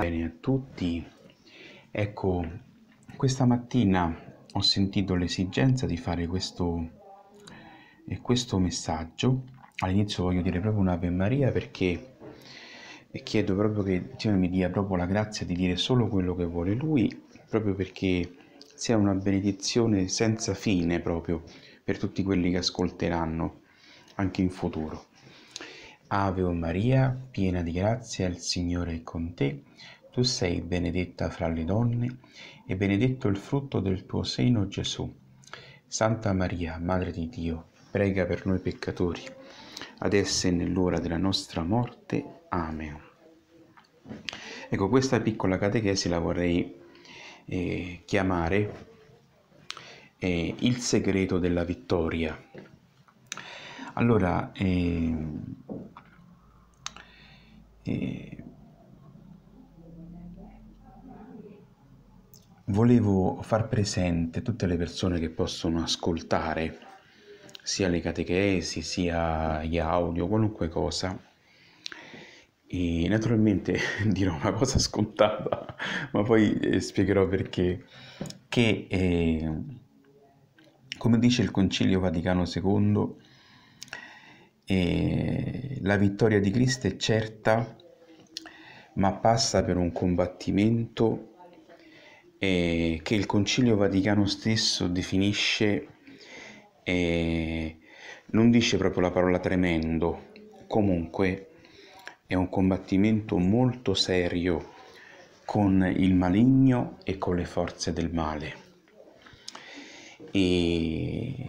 Bene a tutti, ecco, questa mattina ho sentito l'esigenza di fare questo, eh, questo messaggio. All'inizio voglio dire proprio un'Ave Maria perché eh, chiedo proprio che Dio mi dia proprio la grazia di dire solo quello che vuole Lui, proprio perché sia una benedizione senza fine proprio per tutti quelli che ascolteranno anche in futuro. Ave o Maria, piena di grazia, il Signore è con te. Tu sei benedetta fra le donne e benedetto il frutto del tuo seno, Gesù. Santa Maria, Madre di Dio, prega per noi peccatori, adesso e nell'ora della nostra morte. Amen. Ecco, questa piccola catechesi la vorrei eh, chiamare eh, il segreto della vittoria. Allora, eh, e volevo far presente a tutte le persone che possono ascoltare sia le catechesi, sia gli audio, qualunque cosa. E naturalmente dirò una cosa scontata, ma poi eh, spiegherò perché, che eh, come dice il Concilio Vaticano II, e la vittoria di Cristo è certa, ma passa per un combattimento eh, che il Concilio Vaticano stesso definisce, eh, non dice proprio la parola tremendo, comunque è un combattimento molto serio con il maligno e con le forze del male. E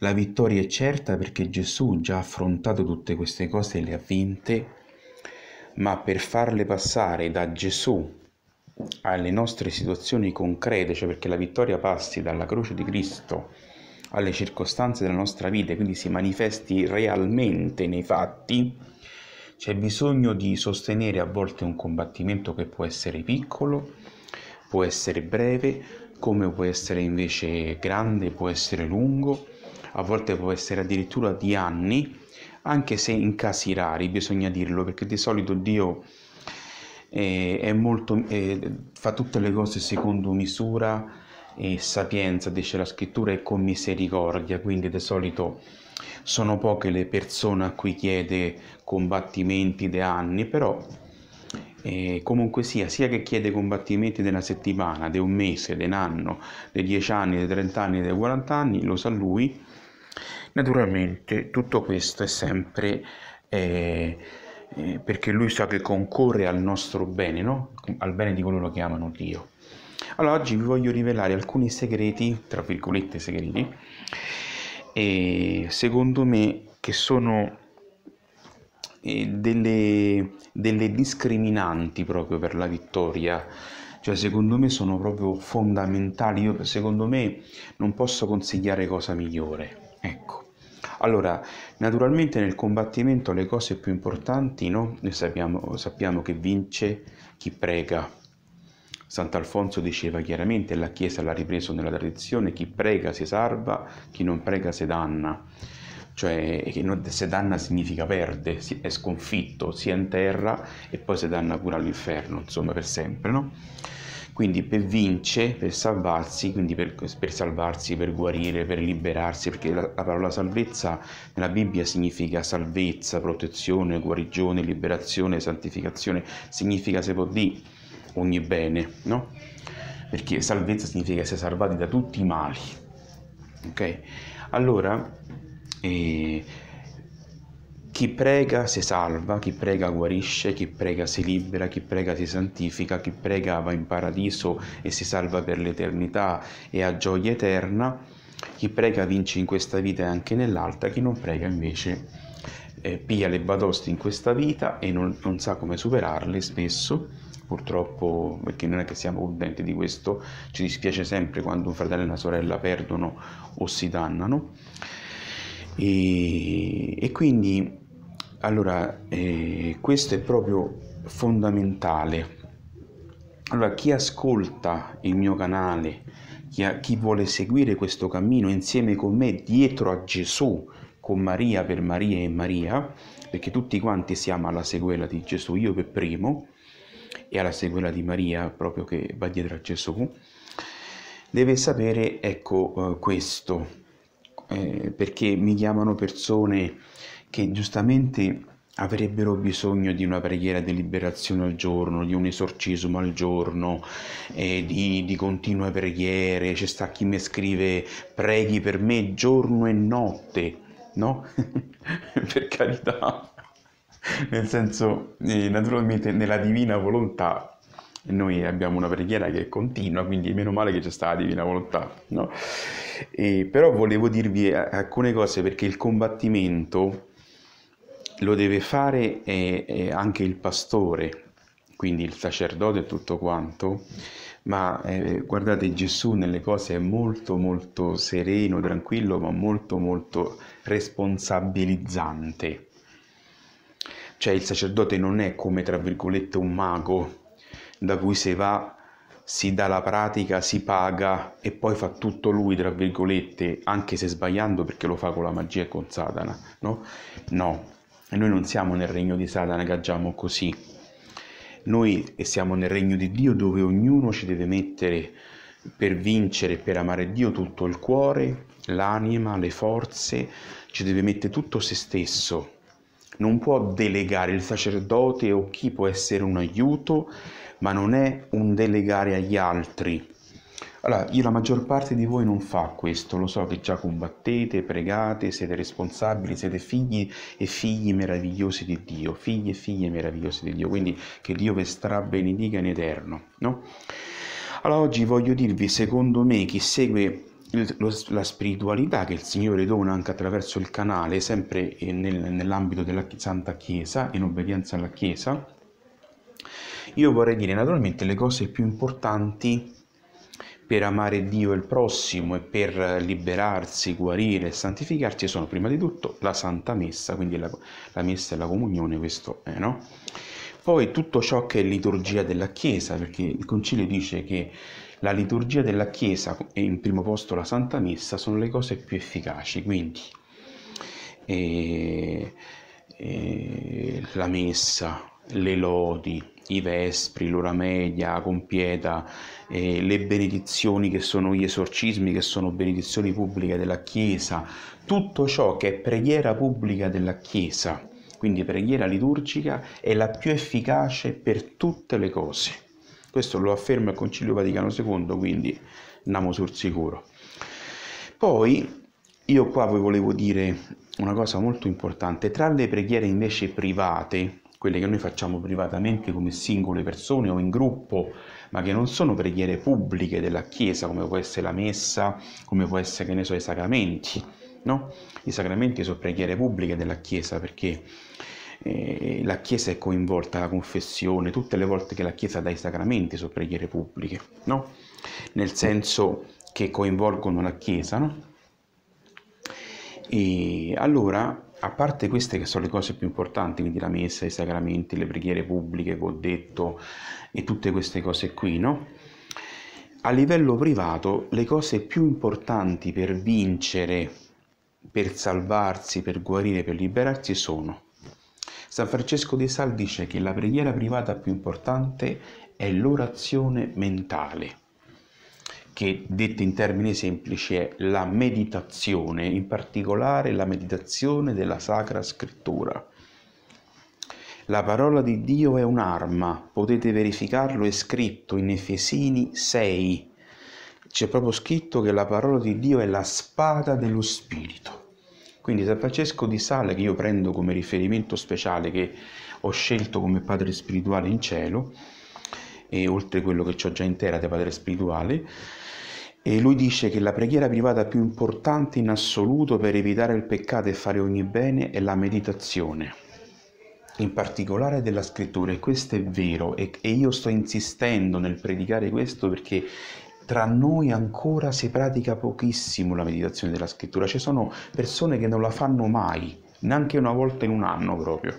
la vittoria è certa perché Gesù già ha affrontato tutte queste cose e le ha vinte, ma per farle passare da Gesù alle nostre situazioni concrete, cioè perché la vittoria passi dalla croce di Cristo alle circostanze della nostra vita, e quindi si manifesti realmente nei fatti, c'è bisogno di sostenere a volte un combattimento che può essere piccolo, può essere breve, come può essere invece grande, può essere lungo a volte può essere addirittura di anni, anche se in casi rari bisogna dirlo, perché di solito Dio è, eh, è molto, è, eh, fa tutte le cose secondo misura e sapienza, dice la scrittura, e con misericordia, quindi di solito sono poche le persone a cui chiede combattimenti di anni, però eh, comunque sia, sia che chiede combattimenti di una settimana, di un mese, di un anno, di dieci anni, di trent'anni, di quarant'anni, lo sa lui, Naturalmente tutto questo è sempre eh, eh, perché lui sa che concorre al nostro bene, no? al bene di coloro che amano Dio. Allora oggi vi voglio rivelare alcuni segreti, tra virgolette segreti, e secondo me che sono eh, delle, delle, discriminanti proprio per la vittoria. Cioè, secondo me sono proprio fondamentali. Io, secondo me, non posso consigliare cosa migliore. Ecco. Allora, naturalmente nel combattimento le cose più importanti, no? Noi sappiamo, sappiamo che vince chi prega. Sant'Alfonso diceva chiaramente, la Chiesa l'ha ripreso nella tradizione, chi prega si salva, chi non prega si danna. Cioè, se danna significa perde, è sconfitto sia in terra e poi si danna pure all'inferno, insomma, per sempre, no? Quindi per vincere, per salvarsi, quindi per, per salvarsi, per guarire, per liberarsi, perché la, la, parola salvezza nella Bibbia significa salvezza, protezione, guarigione, liberazione, santificazione, significa se può di ogni bene, no? Perché salvezza significa essere salvati da tutti i mali. Ok? Allora, eh, chi prega si salva, chi prega guarisce, chi prega si libera, chi prega si santifica, chi prega va in paradiso e si salva per l'eternità e ha gioia eterna. Chi prega vince in questa vita e anche nell'altra, chi non prega invece eh, piglia le batoste in questa vita e non, non sa come superarle spesso purtroppo, perché non è che siamo contenti di questo, ci dispiace sempre quando un fratello e una sorella perdono o si dannano. E, e quindi allora, eh, questo è proprio fondamentale. Allora, chi ascolta il mio canale, chi, ha, chi vuole seguire questo cammino insieme con me, dietro a Gesù, con Maria per Maria e Maria, perché tutti quanti siamo alla sequela di Gesù, io per primo, e alla sequela di Maria proprio che va dietro a Gesù, deve sapere, ecco, eh, questo, eh, perché mi chiamano persone che giustamente avrebbero bisogno di una preghiera di liberazione al giorno, di un esorcismo al giorno, eh, di, di, continue preghiere, c'è sta chi mi scrive preghi per me giorno e notte, no? per carità, nel senso, eh, naturalmente nella divina volontà noi abbiamo una preghiera che è continua, quindi meno male che c'è stata la divina volontà, no? E, però volevo dirvi eh, alcune cose perché il combattimento lo deve fare eh, anche il pastore, quindi il sacerdote e tutto quanto, ma eh, guardate Gesù nelle cose è molto molto sereno, tranquillo, ma molto molto responsabilizzante. Cioè il sacerdote non è come, tra virgolette, un mago da cui se va si dà la pratica, si paga e poi fa tutto lui, tra virgolette, anche se sbagliando perché lo fa con la magia e con Satana, no? No, e noi non siamo nel regno di Satana che agiamo così. Noi siamo nel regno di Dio dove ognuno ci deve mettere per vincere, per amare Dio tutto il cuore, l'anima, le forze, ci deve mettere tutto se stesso. Non può delegare il sacerdote o chi può essere un aiuto, ma non è un delegare agli altri allora, io la maggior parte di voi non fa questo, lo so che già combattete, pregate, siete responsabili, siete figli e figli meravigliosi di Dio, figli e figlie meravigliosi di Dio, quindi che Dio vi strabenedica in eterno, no? Allora oggi voglio dirvi, secondo me, chi segue la spiritualità che il Signore dona anche attraverso il canale, sempre eh, nel, nell'ambito della Santa Chiesa, in obbedienza alla Chiesa, io vorrei dire naturalmente le cose più importanti per amare Dio e il prossimo e per liberarsi, guarire e santificarsi sono prima di tutto la Santa Messa, quindi la, la Messa e la Comunione, questo è, no? Poi tutto ciò che è liturgia della Chiesa, perché il Concilio dice che la liturgia della Chiesa e in primo posto la Santa Messa sono le cose più efficaci, quindi eh, eh, la Messa, le lodi, i vespri, l'ora media, compieta, eh, le benedizioni che sono gli esorcismi, che sono benedizioni pubbliche della Chiesa, tutto ciò che è preghiera pubblica della Chiesa, quindi preghiera liturgica, è la più efficace per tutte le cose. Questo lo afferma il Concilio Vaticano II, quindi andiamo sul sicuro. Poi io qua vi volevo dire una cosa molto importante, tra le preghiere invece private, quelle che noi facciamo privatamente come singole persone o in gruppo, ma che non sono preghiere pubbliche della Chiesa, come può essere la messa, come può essere, che ne so, i sacramenti. No? I sacramenti sono preghiere pubbliche della Chiesa perché eh, la Chiesa è coinvolta, la confessione, tutte le volte che la Chiesa dà i sacramenti sono preghiere pubbliche, no? nel senso che coinvolgono la Chiesa. No? E allora a parte queste che sono le cose più importanti, quindi la messa, i sacramenti, le preghiere pubbliche che ho detto e tutte queste cose qui, no? A livello privato le cose più importanti per vincere, per salvarsi, per guarire, per liberarsi sono. San Francesco di Sal dice che la preghiera privata più importante è l'orazione mentale che detta in termini semplici è la meditazione, in particolare la meditazione della Sacra Scrittura. La parola di Dio è un'arma, potete verificarlo, è scritto in Efesini 6. C'è proprio scritto che la parola di Dio è la spada dello Spirito. Quindi San Francesco di Sale, che io prendo come riferimento speciale, che ho scelto come padre spirituale in cielo, e oltre quello che ho già in terra di padre spirituale, e lui dice che la preghiera privata più importante in assoluto per evitare il peccato e fare ogni bene è la meditazione, in particolare della scrittura, e questo è vero, e, e io sto insistendo nel predicare questo perché tra noi ancora si pratica pochissimo la meditazione della scrittura, ci sono persone che non la fanno mai, neanche una volta in un anno proprio,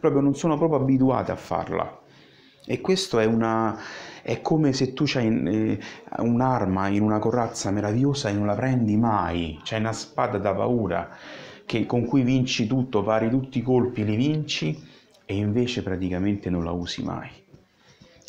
proprio non sono proprio abituate a farla. E questo è una, è come se tu hai eh, un'arma in una corazza meravigliosa e non la prendi mai, c'è una spada da paura che, con cui vinci tutto, pari tutti i colpi, li vinci e invece praticamente non la usi mai.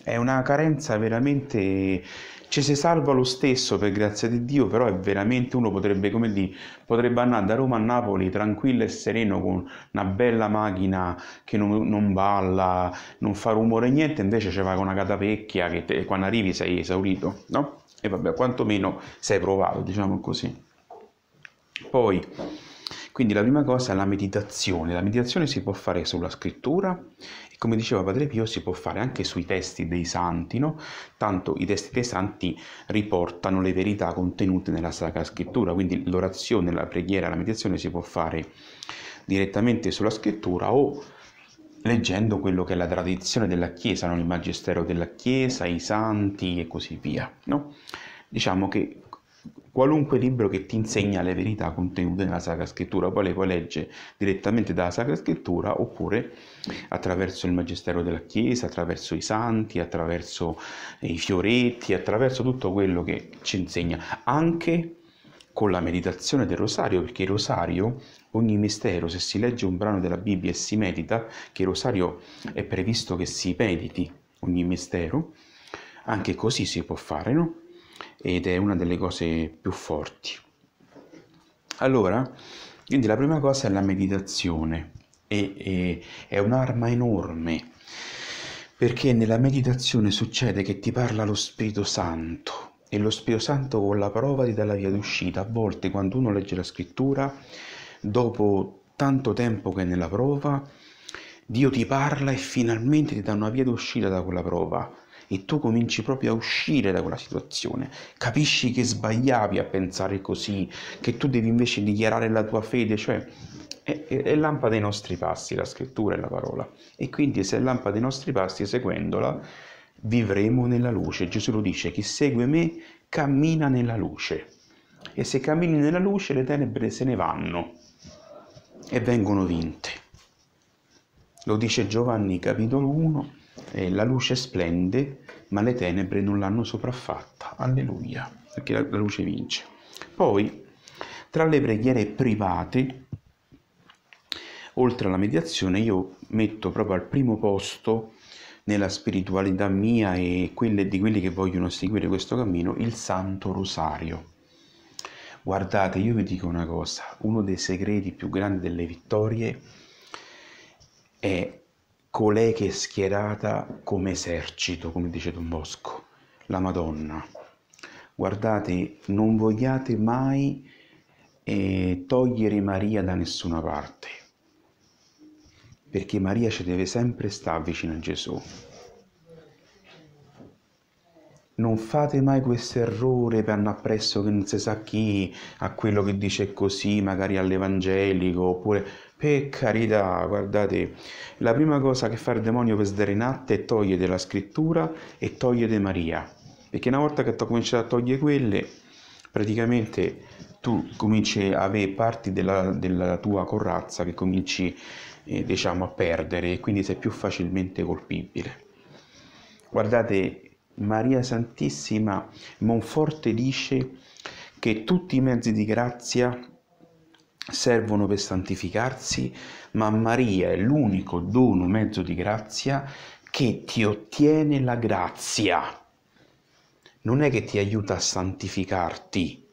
È una carenza veramente ci si salva lo stesso per grazia di Dio, però è veramente uno potrebbe, come dire, potrebbe andare da Roma a Napoli tranquillo e sereno con una bella macchina che non, non balla, non fa rumore niente, invece ci va con una catapecchia che te, quando arrivi sei esaurito, no? E vabbè, quantomeno sei provato, diciamo così. Poi quindi la prima cosa è la meditazione. La meditazione si può fare sulla scrittura e come diceva Padre Pio si può fare anche sui testi dei santi, no? tanto i testi dei santi riportano le verità contenute nella Sacra Scrittura, quindi l'orazione, la preghiera, la meditazione si può fare direttamente sulla scrittura o leggendo quello che è la tradizione della Chiesa, no? il Magistero della Chiesa, i santi e così via. No? Diciamo che qualunque libro che ti insegna le verità contenute nella Sacra Scrittura, poi le puoi leggere direttamente dalla Sacra Scrittura oppure attraverso il Magistero della Chiesa, attraverso i Santi, attraverso i fioretti, attraverso tutto quello che ci insegna, anche con la meditazione del rosario, perché il rosario, ogni mistero, se si legge un brano della Bibbia e si medita, che il rosario è previsto che si mediti ogni mistero, anche così si può fare, no? ed è una delle cose più forti. Allora, quindi la prima cosa è la meditazione, e, e è un'arma enorme, perché nella meditazione succede che ti parla lo Spirito Santo e lo Spirito Santo con la prova ti dà la via d'uscita. A volte quando uno legge la scrittura, dopo tanto tempo che è nella prova, Dio ti parla e finalmente ti dà una via d'uscita da quella prova e tu cominci proprio a uscire da quella situazione, capisci che sbagliavi a pensare così, che tu devi invece dichiarare la tua fede, cioè è, è, è lampada ai nostri passi la scrittura e la parola e quindi se è lampa dei nostri passi seguendola vivremo nella luce, Gesù lo dice, chi segue me cammina nella luce e se cammini nella luce le tenebre se ne vanno e vengono vinte. Lo dice Giovanni capitolo 1 eh, la luce splende, ma le tenebre non l'hanno sopraffatta. Alleluia, perché la, la luce vince. Poi, tra le preghiere private, oltre alla mediazione, io metto proprio al primo posto nella spiritualità mia e quelle di quelli che vogliono seguire questo cammino, il Santo Rosario. Guardate, io vi dico una cosa, uno dei segreti più grandi delle vittorie è colei che è schierata come esercito, come dice Don Bosco, la Madonna. Guardate, non vogliate mai eh, togliere Maria da nessuna parte, perché Maria ci deve sempre stare vicino a Gesù. Non fate mai questo errore per andare appresso che non si sa chi, a quello che dice così, magari all'evangelico, oppure per carità, guardate, la prima cosa che fa il demonio per sderinate è togliere la scrittura e togliere Maria, perché una volta che tu cominci a togliere quelle, praticamente tu cominci a avere parti della, della tua corazza che cominci eh, diciamo a perdere e quindi sei più facilmente colpibile. Guardate, Maria Santissima Monforte dice che tutti i mezzi di grazia servono per santificarsi, ma Maria è l'unico dono, mezzo di grazia, che ti ottiene la grazia. Non è che ti aiuta a santificarti,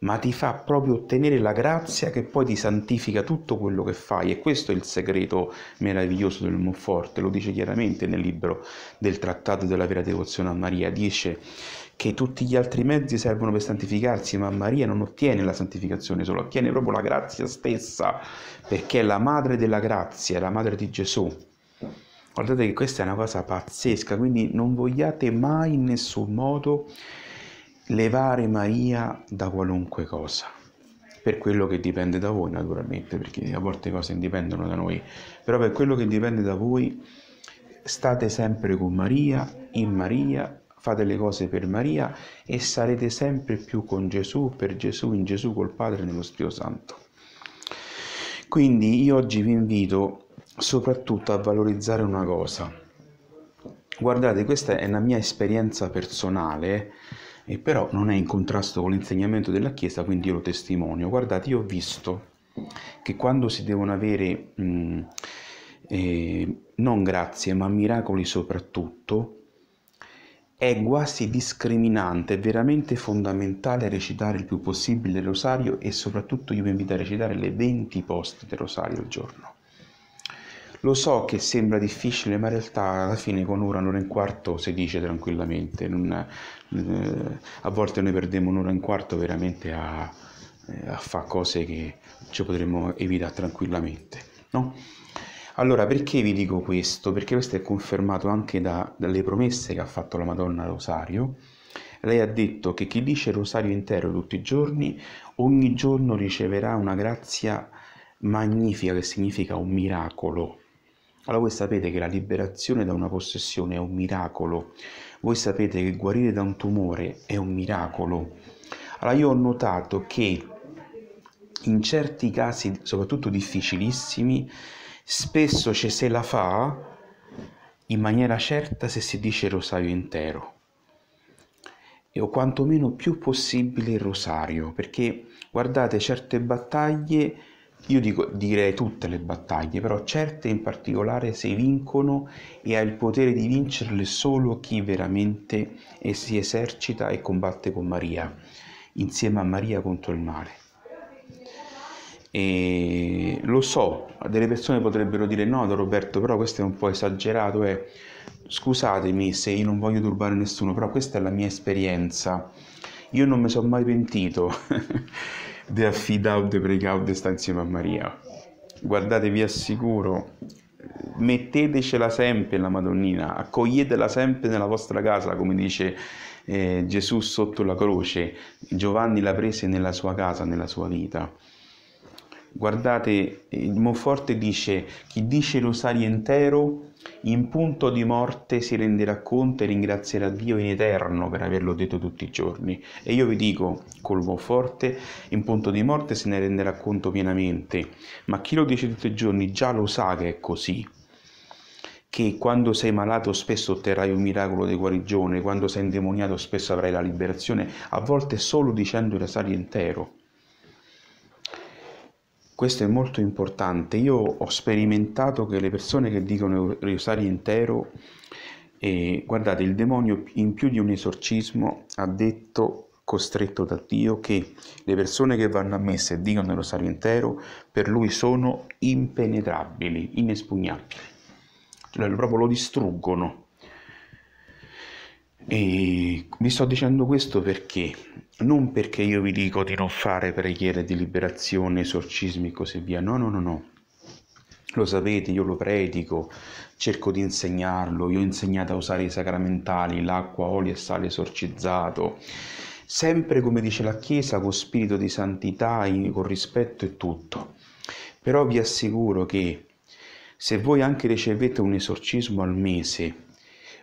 ma ti fa proprio ottenere la grazia che poi ti santifica tutto quello che fai. E questo è il segreto meraviglioso del Monforte, lo dice chiaramente nel libro del Trattato della Vera Devozione a Maria. Dice che tutti gli altri mezzi servono per santificarsi, ma Maria non ottiene la santificazione solo, ottiene proprio la grazia stessa, perché è la madre della grazia, è la madre di Gesù. Guardate che questa è una cosa pazzesca, quindi non vogliate mai in nessun modo levare Maria da qualunque cosa, per quello che dipende da voi naturalmente, perché a volte le cose indipendono da noi, però per quello che dipende da voi state sempre con Maria, in Maria fate le cose per Maria e sarete sempre più con Gesù, per Gesù, in Gesù, col Padre e nello Spirito Santo. Quindi io oggi vi invito soprattutto a valorizzare una cosa. Guardate, questa è una mia esperienza personale e però non è in contrasto con l'insegnamento della Chiesa, quindi io lo testimonio. Guardate, io ho visto che quando si devono avere mh, mm, eh, non grazie ma miracoli soprattutto, è quasi discriminante, è veramente fondamentale recitare il più possibile il rosario e soprattutto io vi invito a recitare le 20 poste del rosario al giorno. Lo so che sembra difficile, ma in realtà alla fine con un'ora, un'ora e un quarto si dice tranquillamente. Non, eh, a volte noi perdiamo un'ora e un quarto veramente a, eh, a fare cose che ci potremmo evitare tranquillamente. No? Allora, perché vi dico questo? Perché questo è confermato anche da, dalle promesse che ha fatto la Madonna Rosario. Lei ha detto che chi dice il rosario intero tutti i giorni, ogni giorno riceverà una grazia magnifica, che significa un miracolo. Allora voi sapete che la liberazione da una possessione è un miracolo, voi sapete che guarire da un tumore è un miracolo. Allora io ho notato che in certi casi, soprattutto difficilissimi, Spesso ci se la fa in maniera certa se si dice il rosario intero o quantomeno più possibile il rosario, perché guardate certe battaglie, io dico, direi tutte le battaglie, però certe in particolare se vincono e ha il potere di vincerle solo chi veramente si esercita e combatte con Maria, insieme a Maria contro il male. E lo so, delle persone potrebbero dire no, Roberto, però questo è un po' esagerato e eh. scusatemi se io non voglio turbare nessuno, però questa è la mia esperienza. Io non mi sono mai pentito di affidare e pregare di stare insieme a Maria. Guardate, vi assicuro, mettetecela sempre la Madonnina, accoglietela sempre nella vostra casa, come dice eh, Gesù sotto la croce. Giovanni la prese nella sua casa, nella sua vita. Guardate, il Monforte dice, chi dice l'osario intero in punto di morte si renderà conto e ringrazierà Dio in eterno per averlo detto tutti i giorni. E io vi dico, col Monforte, in punto di morte se ne renderà conto pienamente, ma chi lo dice tutti i giorni già lo sa che è così. Che quando sei malato spesso otterrai un miracolo di guarigione, quando sei indemoniato spesso avrai la liberazione, a volte solo dicendo il rosario intero. Questo è molto importante. Io ho sperimentato che le persone che dicono rosario intero, eh, guardate, il demonio in più di un esorcismo ha detto costretto da Dio che le persone che vanno a messa e dicono il rosario intero per lui sono impenetrabili, inespugnabili, cioè, proprio lo distruggono. E vi sto dicendo questo perché non perché io vi dico di non fare preghiere di liberazione, esorcismi e così via, no, no, no, no. Lo sapete, io lo predico, cerco di insegnarlo, io ho insegnato a usare i sacramentali, l'acqua, olio e sale esorcizzato, sempre come dice la Chiesa, con spirito di santità, con rispetto e tutto. Però vi assicuro che se voi anche ricevete un esorcismo al mese,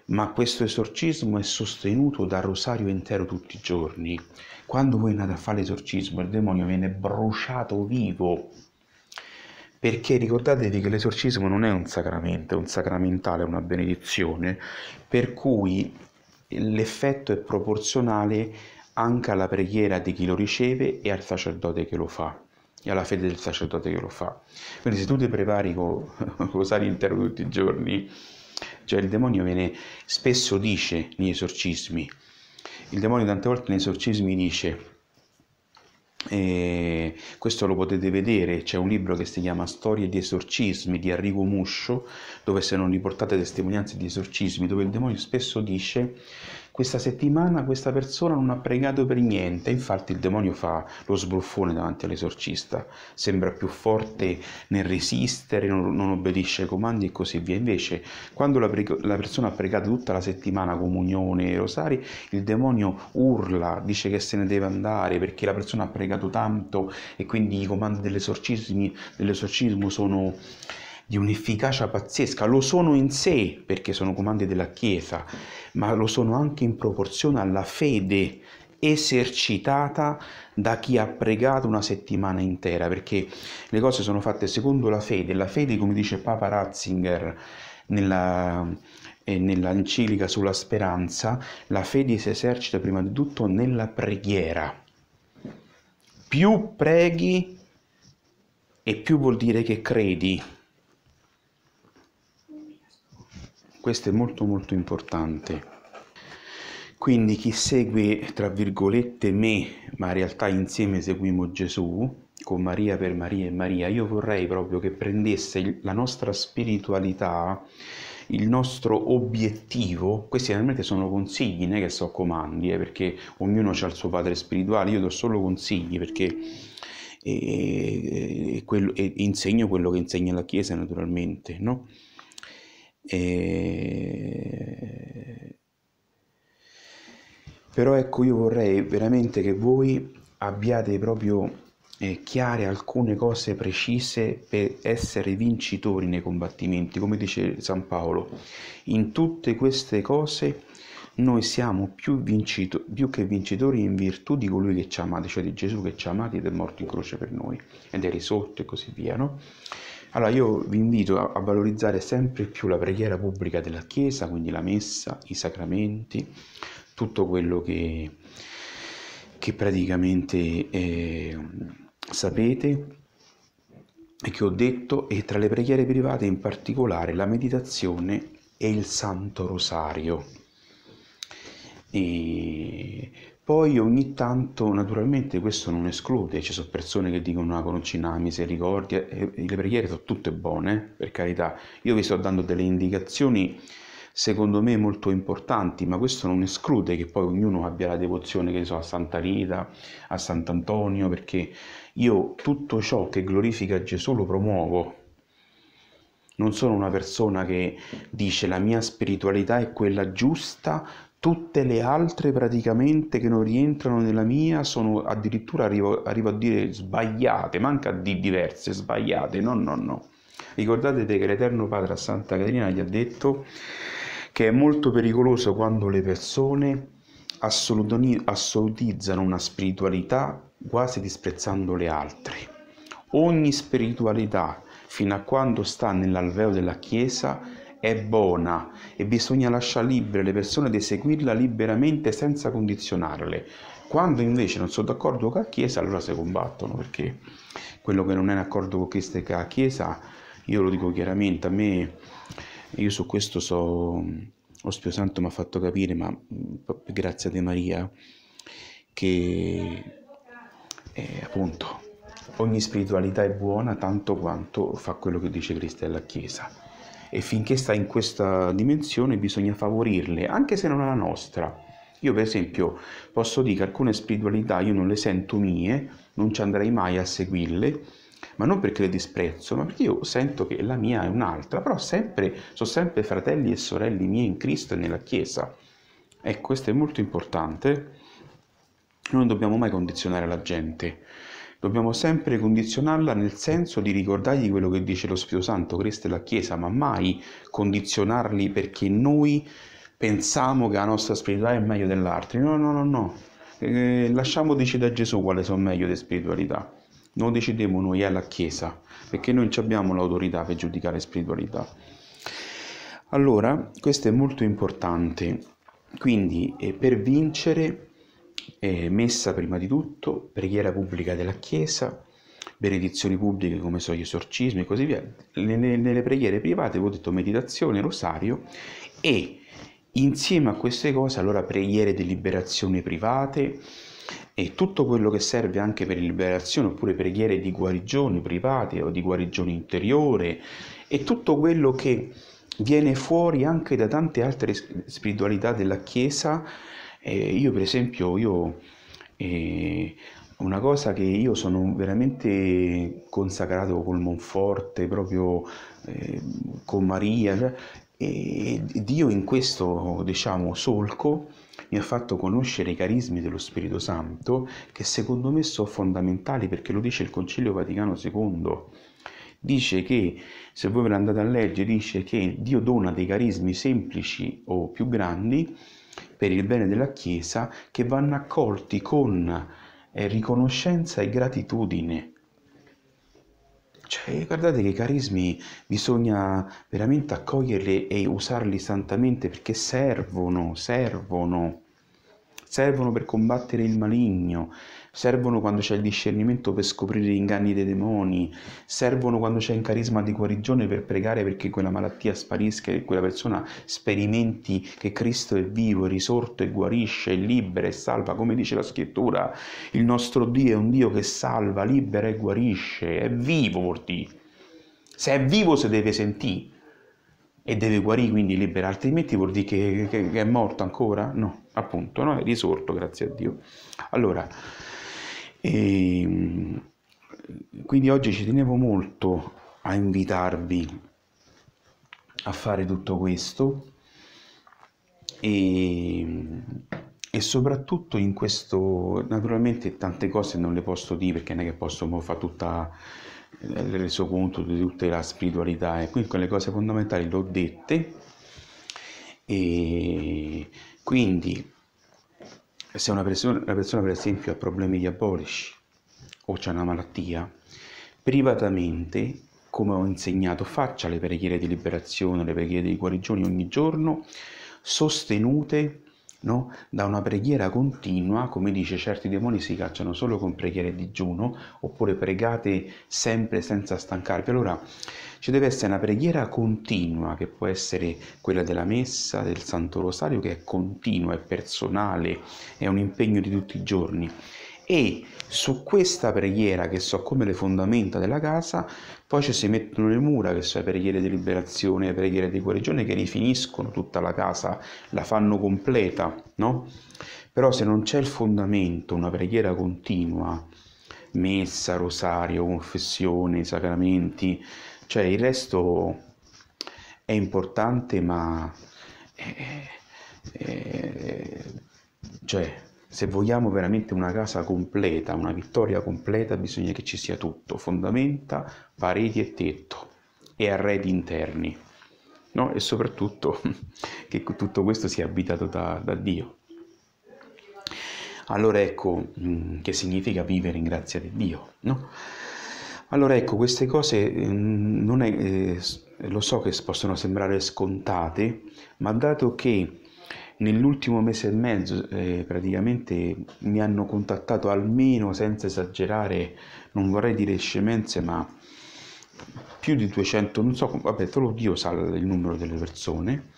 ma questo esorcismo è sostenuto dal rosario intero tutti i giorni. Quando voi andate a fare l'esorcismo, il demonio viene bruciato vivo. Perché ricordatevi che l'esorcismo non è un sacramento, è un sacramentale, è una benedizione, per cui l'effetto è proporzionale anche alla preghiera di chi lo riceve e al sacerdote che lo fa e alla fede del sacerdote che lo fa. Quindi se tu ti prepari con rosario intero tutti i giorni, cioè il demonio viene, spesso dice negli esorcismi, il demonio tante volte negli esorcismi dice, eh, questo lo potete vedere, c'è un libro che si chiama Storie di esorcismi di Arrigo Muscio, dove se sono riportate testimonianze di esorcismi, dove il demonio spesso dice questa settimana questa persona non ha pregato per niente, infatti il demonio fa lo sbruffone davanti all'esorcista, sembra più forte nel resistere, non, non obbedisce ai comandi e così via. Invece quando la, la persona ha pregato tutta la settimana comunione e rosari, il demonio urla, dice che se ne deve andare perché la persona ha pregato tanto e quindi i comandi dell'esorcismo sono di un'efficacia pazzesca, lo sono in sé perché sono comandi della Chiesa, ma lo sono anche in proporzione alla fede esercitata da chi ha pregato una settimana intera, perché le cose sono fatte secondo la fede, la fede come dice Papa Ratzinger nella, eh, nell'enciclica sulla speranza, la fede si esercita prima di tutto nella preghiera. Più preghi e più vuol dire che credi, Questo è molto molto importante. Quindi chi segue, tra virgolette, me, ma in realtà insieme seguiamo Gesù, con Maria per Maria e Maria, io vorrei proprio che prendesse la nostra spiritualità, il nostro obiettivo, questi veramente sono consigli, non è che so comandi, eh, perché ognuno ha il suo padre spirituale, io do solo consigli perché eh, eh, eh quello, eh, insegno quello che insegna la Chiesa naturalmente, no? E... Però ecco, io vorrei veramente che voi abbiate proprio eh, chiare alcune cose precise per essere vincitori nei combattimenti, come dice San Paolo. In tutte queste cose noi siamo più, vincito, più che vincitori in virtù di colui che ci ha amati, cioè di Gesù che ci ha amati ed è morto in croce per noi ed è risorto e così via, no? Allora io vi invito a, a valorizzare sempre più la preghiera pubblica della Chiesa, quindi la messa, i sacramenti, tutto quello che, che praticamente eh, sapete e che ho detto e tra le preghiere private in particolare la meditazione e il Santo Rosario. E poi ogni tanto, naturalmente, questo non esclude, ci sono persone che dicono una ah, concina, misericordia, e le preghiere sono tutte buone, per carità. Io vi sto dando delle indicazioni, secondo me, molto importanti, ma questo non esclude che poi ognuno abbia la devozione, che so, a Santa Rita, a Sant'Antonio, perché io tutto ciò che glorifica Gesù lo promuovo. Non sono una persona che dice la mia spiritualità è quella giusta, tutte le altre praticamente che non rientrano nella mia sono addirittura arrivo, arrivo a dire sbagliate, manca di diverse, sbagliate, no, no, no. Ricordate che l'Eterno Padre a Santa Caterina gli ha detto che è molto pericoloso quando le persone assolutizzano una spiritualità quasi disprezzando le altre. Ogni spiritualità, fino a quando sta nell'alveo della Chiesa, è buona e bisogna lasciare libere le persone di seguirla liberamente senza condizionarle. Quando invece non sono d'accordo con la Chiesa, allora si combattono perché quello che non è d'accordo con Cristo e con la Chiesa, io lo dico chiaramente, a me, io su questo so, lo Spio Santo mi ha fatto capire, ma grazie a Te Maria, che eh, appunto ogni spiritualità è buona tanto quanto fa quello che dice Cristo e la Chiesa e finché sta in questa dimensione bisogna favorirle, anche se non è la nostra. Io per esempio posso dire che alcune spiritualità io non le sento mie, non ci andrei mai a seguirle, ma non perché le disprezzo, ma perché io sento che la mia è un'altra, però sempre, sono sempre fratelli e sorelle miei in Cristo e nella Chiesa. E ecco, questo è molto importante. non dobbiamo mai condizionare la gente dobbiamo sempre condizionarla nel senso di ricordargli quello che dice lo Spirito Santo, Cristo e la Chiesa, ma mai condizionarli perché noi pensiamo che la nostra spiritualità è meglio dell'altra. No, no, no, no. Eh, lasciamo decidere a Gesù quale sono meglio di spiritualità. Non decidiamo noi, alla Chiesa, perché noi non abbiamo l'autorità per giudicare spiritualità. Allora, questo è molto importante. Quindi, eh, per vincere eh, messa prima di tutto, preghiera pubblica della Chiesa, benedizioni pubbliche come so gli esorcismi e così via. Nelle, nelle preghiere private avevo detto meditazione, rosario e insieme a queste cose allora preghiere di liberazione private e tutto quello che serve anche per liberazione oppure preghiere di guarigioni private o di guarigione interiore e tutto quello che viene fuori anche da tante altre spiritualità della Chiesa eh, io per esempio, io, eh, una cosa che io sono veramente consacrato col Monforte, proprio eh, con Maria, cioè, e Dio in questo, diciamo, solco mi ha fatto conoscere i carismi dello Spirito Santo che secondo me sono fondamentali perché lo dice il Concilio Vaticano II. Dice che, se voi ve l'andate a leggere, dice che Dio dona dei carismi semplici o più grandi per il bene della Chiesa che vanno accolti con eh, riconoscenza e gratitudine. Cioè, guardate che i carismi bisogna veramente accoglierli e usarli santamente perché servono, servono, servono per combattere il maligno, servono quando c'è il discernimento per scoprire gli inganni dei demoni, servono quando c'è il carisma di guarigione per pregare perché quella malattia sparisca e quella persona sperimenti che Cristo è vivo, è risorto e guarisce, è libera e salva, come dice la scrittura. Il nostro Dio è un Dio che salva, libera e guarisce, è vivo vuol dire. Se è vivo si deve sentire e deve guarire, quindi libera, altrimenti vuol dire che, che, che è morto ancora? No, appunto, no? è risorto, grazie a Dio. Allora, e mm, quindi oggi ci tenevo molto a invitarvi a fare tutto questo e, mm, e soprattutto in questo naturalmente tante cose non le posso dire perché non è che posso fare tutta eh, il resoconto di tutta la spiritualità e eh, quindi quelle cose fondamentali le ho dette e quindi se una persona, una persona per esempio ha problemi diabolici o c'è una malattia, privatamente, come ho insegnato, faccia le preghiere di liberazione, le preghiere di guarigione ogni giorno, sostenute no? da una preghiera continua, come dice certi demoni si cacciano solo con preghiere e digiuno, oppure pregate sempre senza stancarvi. Allora ci deve essere una preghiera continua, che può essere quella della messa, del Santo Rosario, che è continua, è personale, è un impegno di tutti i giorni. E su questa preghiera, che so come le fondamenta della casa, poi ci si mettono le mura, che sono le preghiere di liberazione, le preghiere di guarigione, che rifiniscono tutta la casa, la fanno completa, no? Però se non c'è il fondamento, una preghiera continua, messa, rosario, confessione, sacramenti, cioè il resto è importante, ma... È, eh, è, eh, cioè, se vogliamo veramente una casa completa, una vittoria completa, bisogna che ci sia tutto, fondamenta, pareti e tetto e arredi interni. No? E soprattutto che tutto questo sia abitato da, da Dio. Allora ecco mm, che significa vivere in grazia di Dio. No? Allora ecco, queste cose mm, è, eh, lo so che possono sembrare scontate, ma dato che nell'ultimo mese e mezzo eh, praticamente mi hanno contattato almeno senza esagerare non vorrei dire scemenze ma più di 200 non so vabbè solo Dio sa il numero delle persone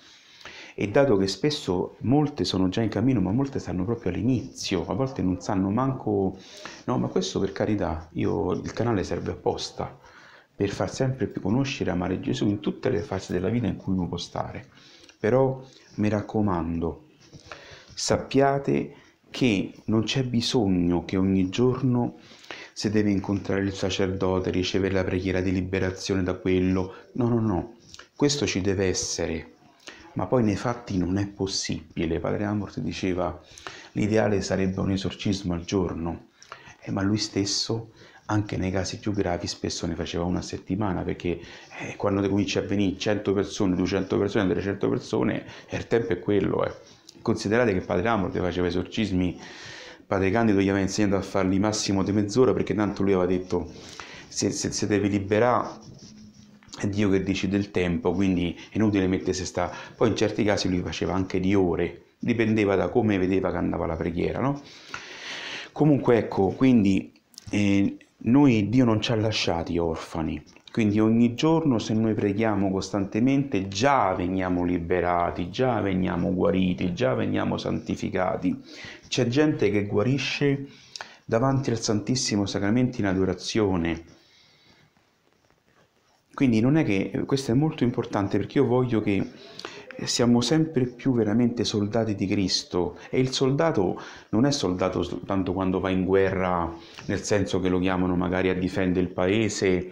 e dato che spesso molte sono già in cammino ma molte stanno proprio all'inizio a volte non sanno manco no ma questo per carità io il canale serve apposta per far sempre più conoscere e amare Gesù in tutte le fasi della vita in cui uno può stare però mi raccomando, sappiate che non c'è bisogno che ogni giorno si deve incontrare il sacerdote, ricevere la preghiera di liberazione da quello. No, no, no, questo ci deve essere, ma poi nei fatti non è possibile. Padre Amort diceva l'ideale sarebbe un esorcismo al giorno, eh, ma lui stesso anche nei casi più gravi spesso ne faceva una settimana perché eh, quando cominci a venire 100 persone, 200 persone, 300 persone, eh, il tempo è quello. Eh. Considerate che Padre Amor faceva esorcismi, Padre Candido gli aveva insegnato a farli massimo di mezz'ora perché tanto lui aveva detto se, se, se devi liberare è Dio che decide il tempo, quindi è inutile mettersi sta... Poi in certi casi lui faceva anche di ore, dipendeva da come vedeva che andava la preghiera, no? Comunque ecco, quindi... Eh, noi Dio non ci ha lasciati orfani, quindi ogni giorno se noi preghiamo costantemente già veniamo liberati, già veniamo guariti, già veniamo santificati. C'è gente che guarisce davanti al Santissimo Sacramento in adorazione. Quindi non è che questo è molto importante perché io voglio che siamo sempre più veramente soldati di Cristo e il soldato non è soldato soltanto quando va in guerra, nel senso che lo chiamano magari a difendere il paese,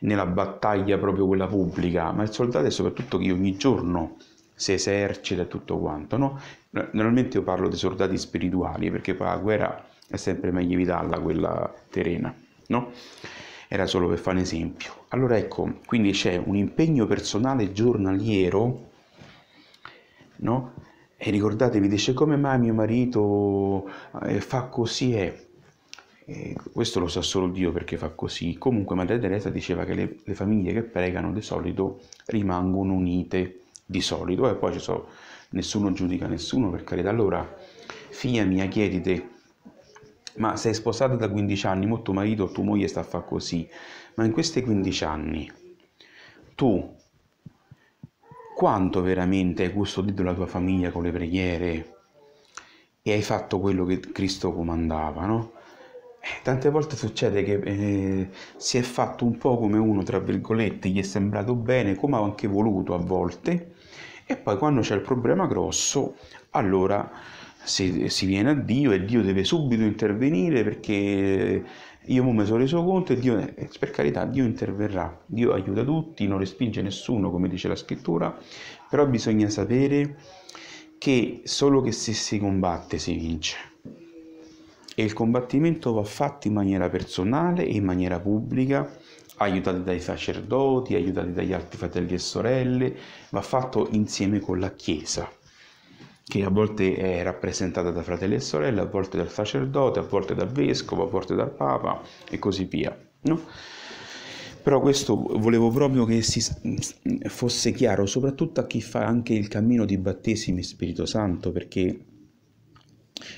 nella battaglia proprio quella pubblica, ma il soldato è soprattutto chi ogni giorno si esercita e tutto quanto. No? Normalmente io parlo di soldati spirituali perché poi la guerra è sempre meglio evitarla quella terrena, no? Era solo per fare un esempio. Allora ecco, quindi c'è un impegno personale giornaliero no? E ricordatevi, dice come mai mio marito eh, fa così è? E questo lo sa solo Dio perché fa così. Comunque Madre Teresa diceva che le, le famiglie che pregano di solito rimangono unite, di solito, e poi ci sono, nessuno giudica nessuno per carità. Allora, figlia mia, chiedite, ma sei sposata da 15 anni, mo tuo marito o tua moglie sta a fare così, ma in questi 15 anni tu quanto veramente hai custodito la tua famiglia con le preghiere e hai fatto quello che Cristo comandava, no? Eh, tante volte succede che eh, si è fatto un po' come uno, tra virgolette, gli è sembrato bene, come ha anche voluto a volte, e poi quando c'è il problema grosso, allora se si viene a Dio e Dio deve subito intervenire perché io mi sono reso conto e Dio, per carità, Dio interverrà, Dio aiuta tutti, non respinge nessuno come dice la scrittura, però bisogna sapere che solo che se si combatte si vince e il combattimento va fatto in maniera personale e in maniera pubblica aiutati dai sacerdoti, aiutati dagli altri fratelli e sorelle, va fatto insieme con la Chiesa che a volte è rappresentata da fratelli e sorelle, a volte dal sacerdote, a volte dal vescovo, a volte dal papa e così via. No? Però questo volevo proprio che fosse chiaro, soprattutto a chi fa anche il cammino di battesimi Spirito Santo, perché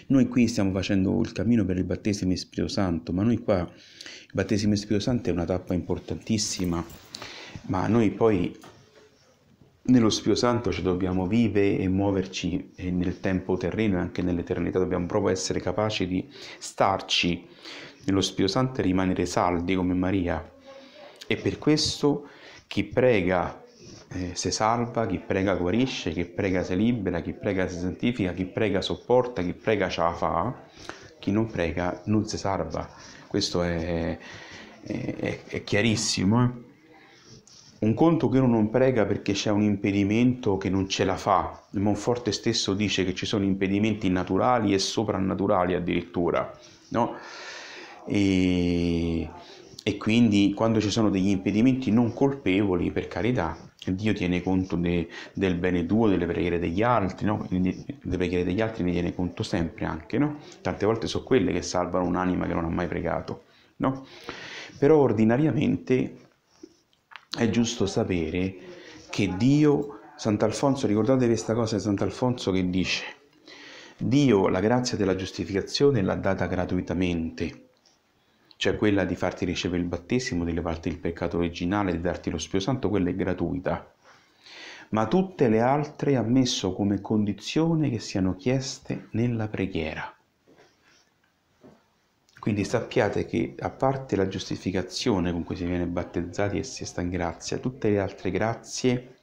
noi qui stiamo facendo il cammino per il battesimo in Spirito Santo, ma noi qua il battesimo in Spirito Santo è una tappa importantissima, ma noi poi nello Spio Santo ci dobbiamo vivere e muoverci e nel tempo terreno e anche nell'eternità, dobbiamo proprio essere capaci di starci nello Spio Santo e rimanere saldi come Maria. E per questo chi prega eh, si salva, chi prega guarisce, chi prega si libera, chi prega si santifica, chi prega sopporta, chi prega ce la fa, chi non prega non si salva. Questo è, è, è chiarissimo. Eh? Un conto che uno non prega perché c'è un impedimento che non ce la fa. Il Monforte stesso dice che ci sono impedimenti naturali e soprannaturali addirittura, no? E, e quindi quando ci sono degli impedimenti non colpevoli, per carità, Dio tiene conto de, del bene tuo, delle preghiere degli altri, no? Le preghiere degli altri ne tiene conto sempre anche, no? Tante volte sono quelle che salvano un'anima che non ha mai pregato, no? Però ordinariamente è giusto sapere che Dio, Sant'Alfonso, ricordate questa cosa di Sant'Alfonso che dice, Dio la grazia della giustificazione l'ha data gratuitamente, cioè quella di farti ricevere il battesimo, di levarti il peccato originale, di darti lo Spio Santo, quella è gratuita, ma tutte le altre ha messo come condizione che siano chieste nella preghiera. Quindi sappiate che, a parte la giustificazione con cui si viene battezzati e si sta in grazia, tutte le altre grazie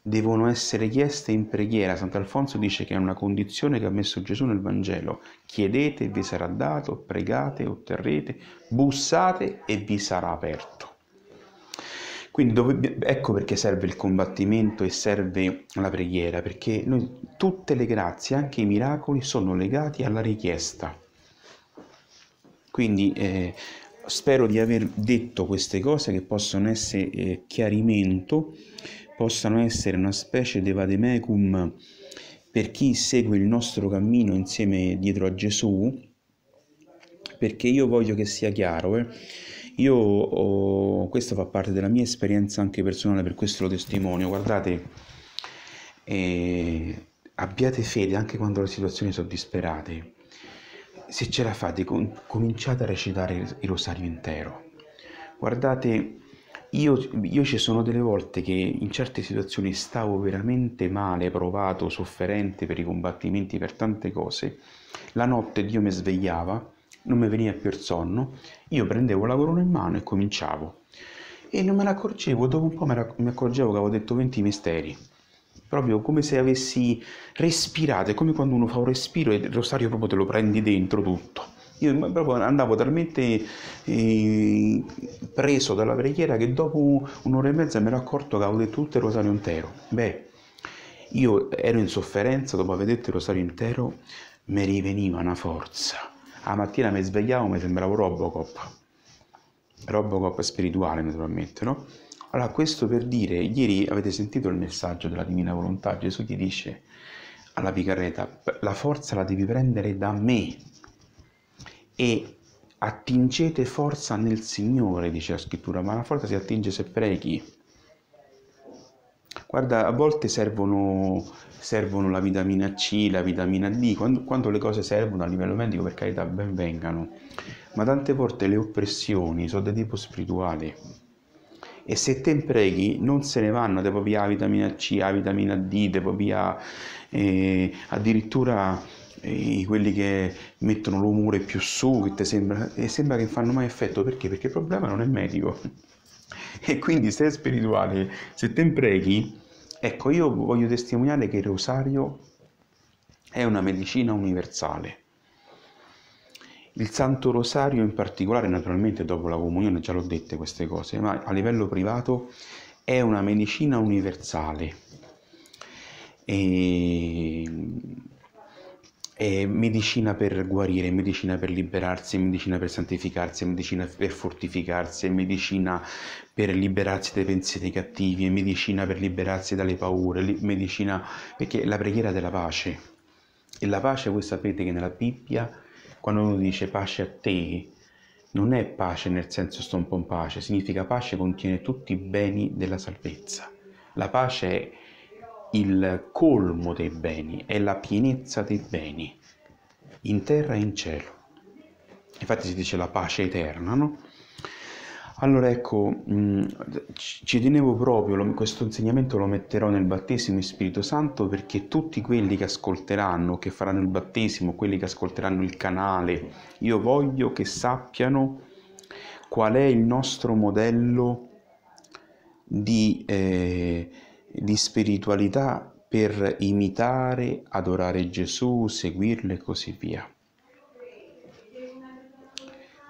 devono essere chieste in preghiera. Sant'Alfonso dice che è una condizione che ha messo Gesù nel Vangelo. Chiedete e vi sarà dato, pregate, otterrete, bussate e vi sarà aperto. Quindi dove, ecco perché serve il combattimento e serve la preghiera, perché noi, tutte le grazie, anche i miracoli, sono legati alla richiesta. Quindi eh, spero di aver detto queste cose che possono essere eh, chiarimento, possano essere una specie di vademecum per chi segue il nostro cammino insieme dietro a Gesù, perché io voglio che sia chiaro. Eh. Io, oh, questa fa parte della mia esperienza anche personale, per questo lo testimonio. Guardate, eh, abbiate fede anche quando le situazioni sono disperate se ce la fate, cominciate a recitare il rosario intero. Guardate, io, io, ci sono delle volte che in certe situazioni stavo veramente male, provato, sofferente per i combattimenti, per tante cose. La notte Dio mi svegliava, non mi veniva più il sonno, io prendevo la corona in mano e cominciavo. E non me ne accorgevo, dopo un po' mi accorgevo che avevo detto 20 misteri proprio come se avessi respirato, è come quando uno fa un respiro e il rosario proprio te lo prendi dentro tutto. Io proprio andavo talmente eh, preso dalla preghiera che dopo un'ora e mezza mi ero accorto che avevo detto tutto il rosario intero. Beh, io ero in sofferenza dopo aver detto il rosario intero, mi riveniva una forza. La mattina mi svegliavo, mi sembravo Robocop. Robocop spirituale, naturalmente, no? Allora, questo per dire, ieri avete sentito il messaggio della Divina Volontà, Gesù gli dice alla Vicareta, la forza la devi prendere da me e attingete forza nel Signore, dice la scrittura, ma la forza si attinge se preghi. Guarda, a volte servono, servono, la vitamina C, la vitamina D, quando, quando, le cose servono a livello medico, per carità, ben vengano, ma tante volte le oppressioni sono di tipo spirituale e se te preghi non se ne vanno dei propri A, vitamina C, A, vitamina D, dei propri A, eh, addirittura eh, quelli che mettono l'umore più su, che te sembra, e sembra che fanno mai effetto, perché? Perché il problema non è medico. E quindi se è spirituale, se te preghi, ecco io voglio testimoniare che il rosario è una medicina universale il Santo Rosario in particolare, naturalmente dopo la comunione già l'ho dette queste cose, ma a livello privato è una medicina universale. E... È medicina per guarire, medicina per liberarsi, medicina per santificarsi, medicina per fortificarsi, medicina per liberarsi dai pensieri cattivi, medicina per liberarsi dalle paure, medicina perché la preghiera della pace. E la pace voi sapete che nella Bibbia quando uno dice pace a te, non è pace nel senso sto un po' in pace, significa pace contiene tutti i beni della salvezza. La pace è il colmo dei beni, è la pienezza dei beni, in terra e in cielo. Infatti si dice la pace eterna, no? Allora ecco, mm, ci tenevo proprio, questo insegnamento lo metterò nel battesimo in Spirito Santo perché tutti quelli che ascolteranno, che faranno il battesimo, quelli che ascolteranno il canale, io voglio che sappiano qual è il nostro modello di, eh, di spiritualità per imitare, adorare Gesù, seguirlo e così via.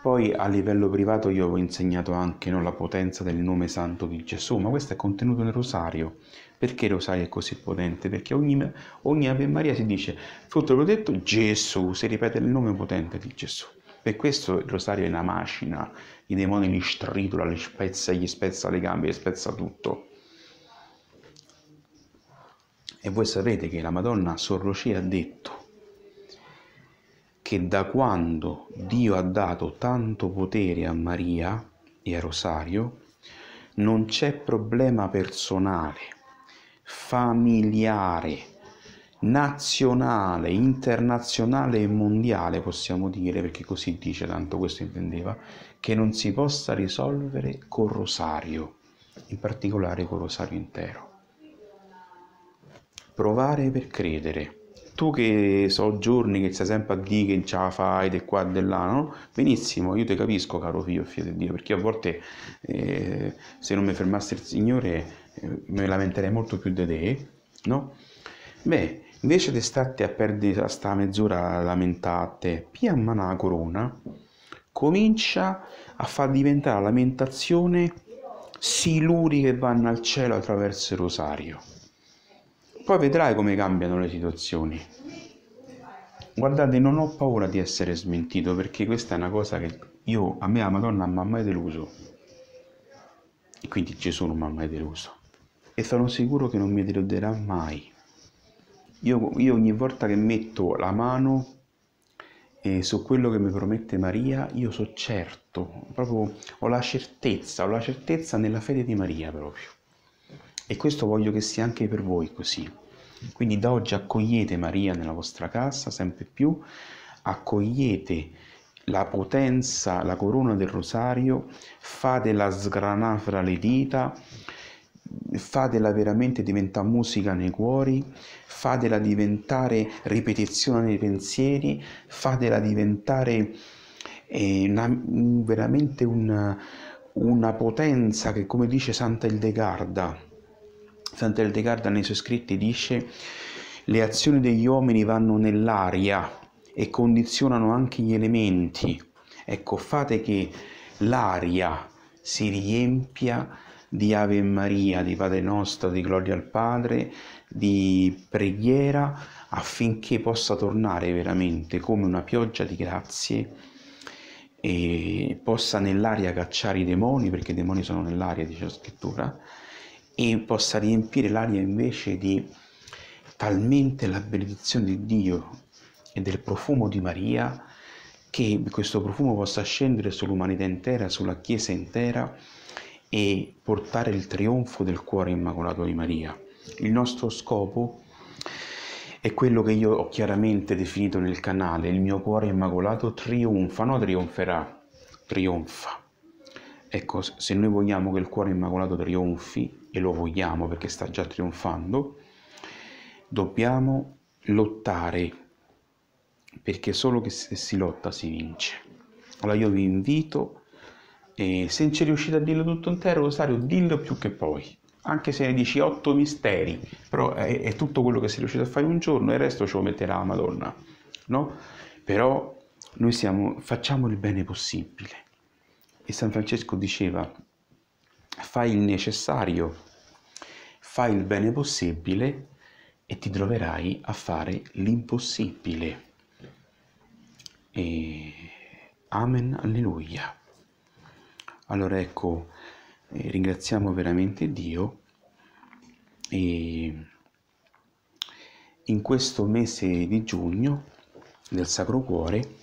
Poi a livello privato io avevo insegnato anche no, la potenza del nome santo di Gesù, ma questo è contenuto nel rosario. Perché il rosario è così potente? Perché ogni, ogni Ave Maria si dice, frutto protetto, Gesù, si ripete il nome potente di Gesù. Per questo il rosario è una macina, i demoni li stritula, li spezza, gli spezza le gambe, gli spezza tutto. E voi sapete che la Madonna a Sor Lucia ha detto, che da quando Dio ha dato tanto potere a Maria e a Rosario, non c'è problema personale, familiare, nazionale, internazionale e mondiale, possiamo dire, perché così dice, tanto questo intendeva, che non si possa risolvere con rosario, in particolare con rosario intero. Provare per credere tu che soggiorni, che sei sempre a dire che ce la fai, di qua e di là, no? Benissimo, io ti capisco, caro figlio, figlio di Dio, perché a volte eh, se non mi fermasse il Signore eh, mi lamenterei molto più di te, no? Beh, invece di starti a perdere sta mezz'ora a lamentate, pian mano la corona, comincia a far diventare la lamentazione siluri che vanno al cielo attraverso il rosario. Poi vedrai come cambiano le situazioni. Guardate, non ho paura di essere smentito perché questa è una cosa che io, a me la Madonna non mi ha mai deluso. E quindi Gesù non mi ha mai deluso. E sono sicuro che non mi deluderà mai. Io, io ogni volta che metto la mano eh, su quello che mi promette Maria, io so certo, proprio ho la certezza, ho la certezza nella fede di Maria proprio e questo voglio che sia anche per voi così. Quindi da oggi accogliete Maria nella vostra casa sempre più, accogliete la potenza, la corona del rosario, fatela sgranare fra le dita, fatela veramente diventare musica nei cuori, fatela diventare ripetizione nei pensieri, fatela diventare eh, una, veramente una, una potenza che come dice Santa Ildegarda, Santo Eldegarda nei suoi scritti dice le azioni degli uomini vanno nell'aria e condizionano anche gli elementi. Ecco, fate che l'aria si riempia di Ave Maria, di Padre nostro, di gloria al Padre, di preghiera affinché possa tornare veramente come una pioggia di grazie e possa nell'aria cacciare i demoni, perché i demoni sono nell'aria, dice la scrittura, e possa riempire l'aria invece di talmente la benedizione di Dio e del profumo di Maria che questo profumo possa scendere sull'umanità intera, sulla Chiesa intera e portare il trionfo del cuore immacolato di Maria. Il nostro scopo è quello che io ho chiaramente definito nel canale, il mio cuore immacolato trionfa, no trionferà, trionfa Ecco, se noi vogliamo che il cuore immacolato trionfi, e lo vogliamo perché sta già trionfando, dobbiamo lottare, perché solo che se si lotta si vince. Allora io vi invito, eh, se non ci riuscite a dirlo tutto intero, Rosario, dillo più che poi. Anche se ne dici otto misteri, però è, è tutto quello che sei riuscito a fare un giorno il resto ce lo metterà la Madonna, no? Però noi siamo, facciamo il bene possibile e San Francesco diceva, fai il necessario, fai il bene possibile e ti troverai a fare l'impossibile. E... Amen, alleluia. Allora ecco, eh, ringraziamo veramente Dio e in questo mese di giugno del Sacro Cuore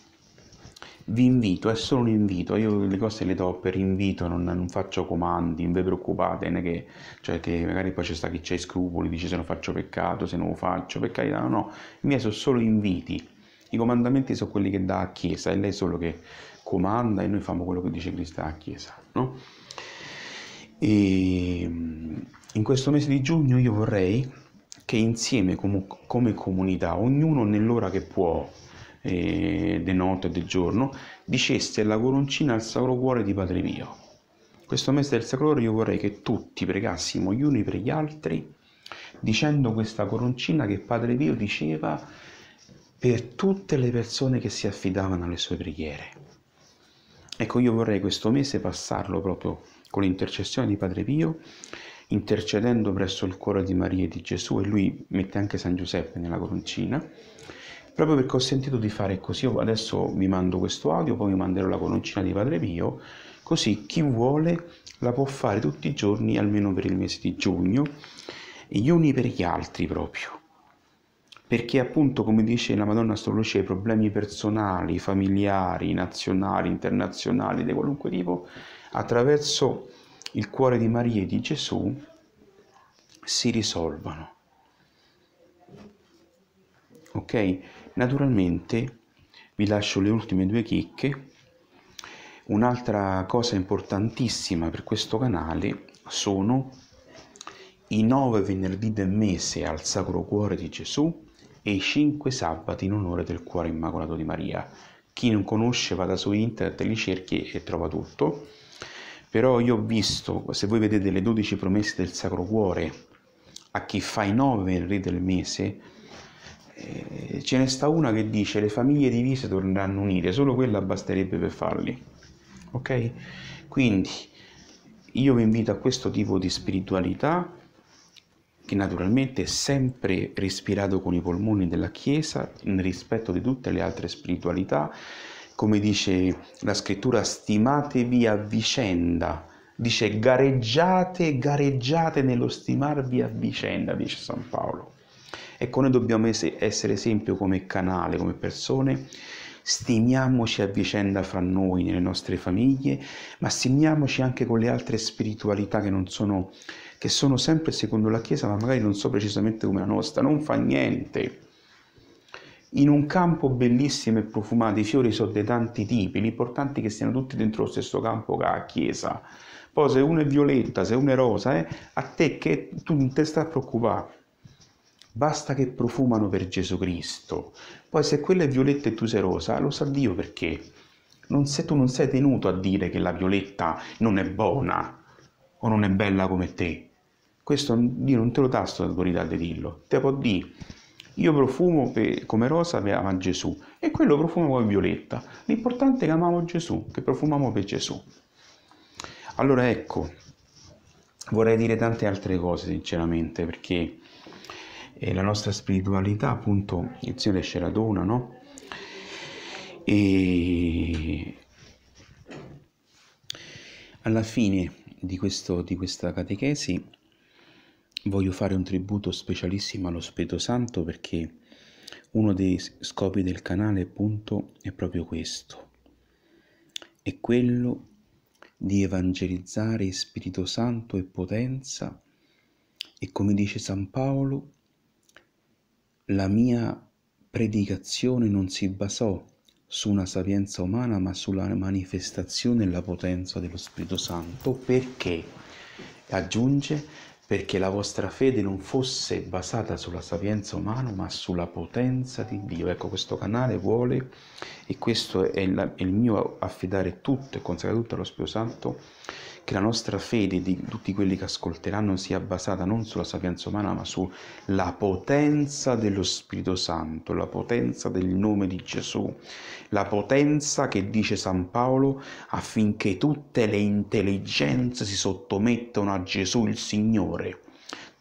vi invito, è solo un invito, io le cose le do per invito, non, non faccio comandi, non vi preoccupate, non che, cioè che magari poi c'è sta chi c'è scrupoli, dice se non faccio peccato, se non lo faccio, per carità, no, no, i miei sono solo inviti, i comandamenti sono quelli che dà a Chiesa, è lei solo che comanda e noi facciamo quello che dice Cristo a Chiesa, no? E ehm, in questo mese di giugno io vorrei che insieme come, come comunità, ognuno nell'ora che può, eh, de notte e del giorno, dicesse la coroncina al Sacro Cuore di Padre mio. Questo mese del Sacro Cuore io vorrei che tutti pregassimo gli uni per gli altri dicendo questa coroncina che Padre Pio diceva per tutte le persone che si affidavano alle sue preghiere. Ecco, io vorrei questo mese passarlo proprio con l'intercessione di Padre Pio, intercedendo presso il cuore di Maria e di Gesù, e lui mette anche San Giuseppe nella coroncina, proprio perché ho sentito di fare così. Io adesso vi mando questo audio, poi vi manderò la coloncina di Padre mio. così chi vuole la può fare tutti i giorni, almeno per il mese di giugno, gli uni per gli altri proprio. Perché appunto, come dice la Madonna Astrologia, i problemi personali, familiari, nazionali, internazionali, di qualunque tipo, attraverso il cuore di Maria e di Gesù si risolvano. Ok? Naturalmente vi lascio le ultime due chicche. Un'altra cosa importantissima per questo canale sono i nove venerdì del mese al Sacro Cuore di Gesù e i cinque sabati in onore del Cuore Immacolato di Maria. Chi non conosce vada su internet, li cerchi e trova tutto. Però io ho visto, se voi vedete le 12 promesse del Sacro Cuore a chi fa i nove venerdì del mese, eh, ce ne sta una che dice le famiglie divise torneranno unite, solo quella basterebbe per farli. Ok? Quindi io vi invito a questo tipo di spiritualità che naturalmente è sempre respirato con i polmoni della Chiesa nel rispetto di tutte le altre spiritualità. Come dice la scrittura, stimatevi a vicenda dice gareggiate, gareggiate nello stimarvi a vicenda, dice San Paolo. Ecco, noi dobbiamo essere esempio come canale, come persone, stimiamoci a vicenda fra noi, nelle nostre famiglie, ma stimiamoci anche con le altre spiritualità che non sono che sono sempre secondo la Chiesa, ma magari non so precisamente come la nostra, non fa niente. In un campo bellissimo e profumato, i fiori sono di tanti tipi, l'importante è che siano tutti dentro lo stesso campo che la Chiesa. Poi se uno è violetta, se uno è rosa, eh, a te che tu non ti stai a preoccupare basta che profumano per Gesù Cristo. Poi se quella è violetta e tu sei rosa, lo sa Dio perché. Non se tu non sei tenuto a dire che la violetta non è buona o non è bella come te. Questo Dio non te lo dà l'autorità di dirlo. Te può dire, io profumo per, come rosa per ama Gesù e quello profumo come violetta. L'importante è che amiamo Gesù, che profumiamo per Gesù. Allora ecco, vorrei dire tante altre cose sinceramente perché e la nostra spiritualità appunto il Signore ce la dona, no? E alla fine di, questo, di questa catechesi voglio fare un tributo specialissimo allo Spirito Santo perché uno dei scopi del canale appunto è proprio questo, è quello di evangelizzare Spirito Santo e potenza e come dice San Paolo la mia predicazione non si basò su una sapienza umana, ma sulla manifestazione e la potenza dello Spirito Santo, perché, aggiunge, perché la vostra fede non fosse basata sulla sapienza umana, ma sulla potenza di Dio. Ecco, questo canale vuole, e questo è il, è il mio affidare tutto e consacrare tutto allo Spirito Santo, che la nostra fede di tutti quelli che ascolteranno sia basata non sulla sapienza umana, ma sulla potenza dello Spirito Santo, la potenza del nome di Gesù, la potenza che dice San Paolo affinché tutte le intelligenze si sottomettano a Gesù il Signore,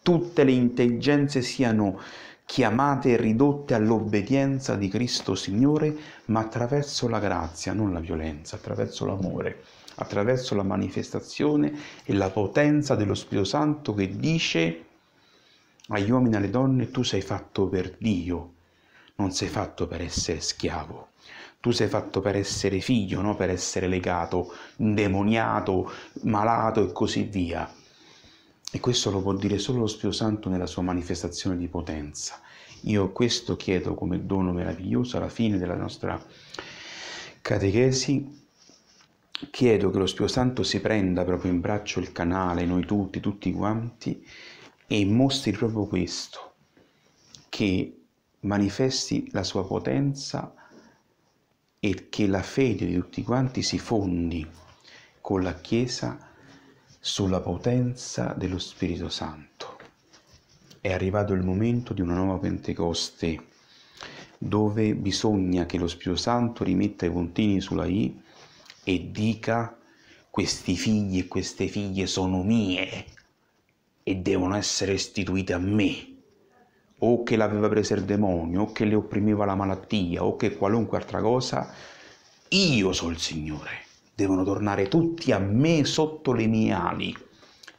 tutte le intelligenze siano chiamate e ridotte all'obbedienza di Cristo Signore, ma attraverso la grazia, non la violenza, attraverso l'amore attraverso la manifestazione e la potenza dello Spirito Santo che dice agli uomini e alle donne tu sei fatto per Dio, non sei fatto per essere schiavo. Tu sei fatto per essere figlio, no? per essere legato, indemoniato, malato e così via. E questo lo può dire solo lo Spirito Santo nella sua manifestazione di potenza. Io questo chiedo come dono meraviglioso alla fine della nostra catechesi chiedo che lo Spirito Santo si prenda proprio in braccio il canale, noi tutti, tutti quanti, e mostri proprio questo, che manifesti la sua potenza e che la fede di tutti quanti si fondi con la Chiesa sulla potenza dello Spirito Santo. È arrivato il momento di una nuova Pentecoste dove bisogna che lo Spirito Santo rimetta i puntini sulla I e dica questi figli e queste figlie sono mie e devono essere restituite a me o che l'aveva presa il demonio, o che le opprimeva la malattia, o che qualunque altra cosa, io sono il Signore. Devono tornare tutti a me sotto le mie ali.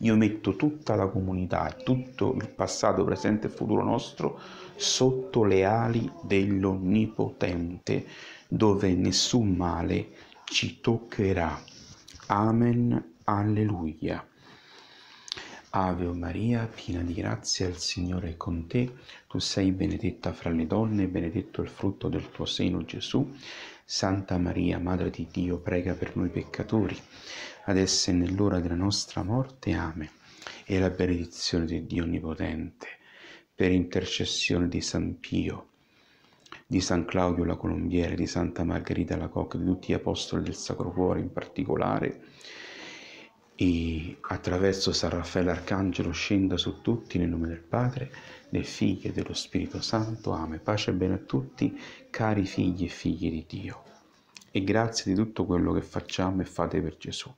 Io metto tutta la comunità, e tutto il passato, presente e futuro nostro sotto le ali dell'Onnipotente, dove nessun male ci toccherà. Amen. Alleluia. Ave Maria, piena di grazia, il Signore è con te. Tu sei benedetta fra le donne, e benedetto il frutto del tuo seno, Gesù. Santa Maria, Madre di Dio, prega per noi peccatori, adesso e nell'ora della nostra morte. Amen. E la benedizione di Dio Onnipotente, per intercessione di San Pio, di San Claudio la Colombiere, di Santa Margherita la Cocca, di tutti gli apostoli del Sacro Cuore in particolare, e attraverso San Raffaele Arcangelo scenda su tutti nel nome del Padre, del Figlio e dello Spirito Santo. Ame, pace e bene a tutti, cari figli e figlie di Dio. E grazie di tutto quello che facciamo e fate per Gesù.